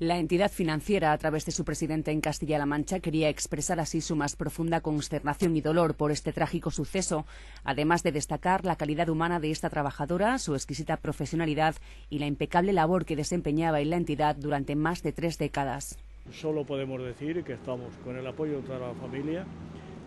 La entidad financiera, a través de su presidente en Castilla-La Mancha, quería expresar así su más profunda consternación y dolor por este trágico suceso, además de destacar la calidad humana de esta trabajadora, su exquisita profesionalidad y la impecable labor que desempeñaba en la entidad durante más de tres décadas. Solo podemos decir que estamos con el apoyo de toda la familia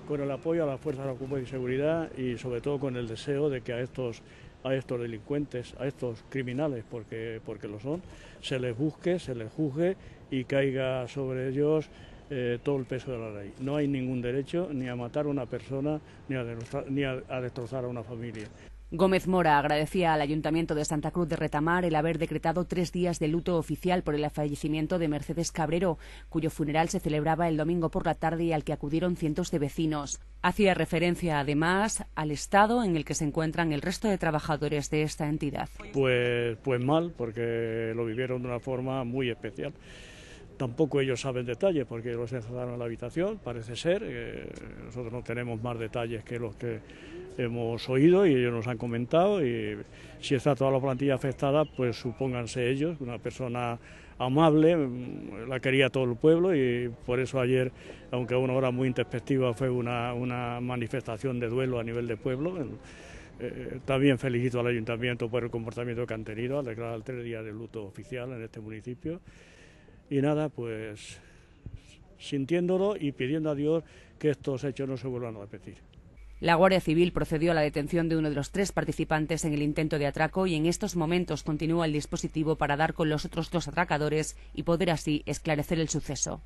con el apoyo a las fuerzas de ocupación y seguridad y sobre todo con el deseo de que a estos a estos delincuentes, a estos criminales, porque, porque lo son, se les busque, se les juzgue y caiga sobre ellos eh, todo el peso de la ley. No hay ningún derecho ni a matar a una persona ni a, destrozar, a, destrozar a una familia. Gómez Mora agradecía al Ayuntamiento de Santa Cruz de Retamar el haber decretado tres días de luto oficial por el fallecimiento de Mercedes Cabrero, cuyo funeral se celebraba el domingo por la tarde y al que acudieron cientos de vecinos. Hacía referencia, además, al estado en el que se encuentran el resto de trabajadores de esta entidad. Pues, pues mal, porque lo vivieron de una forma muy especial. Tampoco ellos saben detalles porque los encerraron en la habitación, parece ser. Eh, nosotros no tenemos más detalles que los que hemos oído y ellos nos han comentado. Y si está toda la plantilla afectada, pues supónganse ellos, una persona amable, mm, la quería todo el pueblo y por eso ayer, aunque a una hora muy introspectiva, fue una, manifestación de duelo a nivel de pueblo. Eh, también felicito al ayuntamiento por el comportamiento que han tenido al declarar el tres días de luto oficial en este municipio. Y nada, pues sintiéndolo y pidiendo a Dios que estos hechos no se vuelvan a repetir. La Guardia Civil procedió a la detención de uno de los tres participantes en el intento de atraco y en estos momentos continúa el dispositivo para dar con los otros dos atracadores y poder así esclarecer el suceso.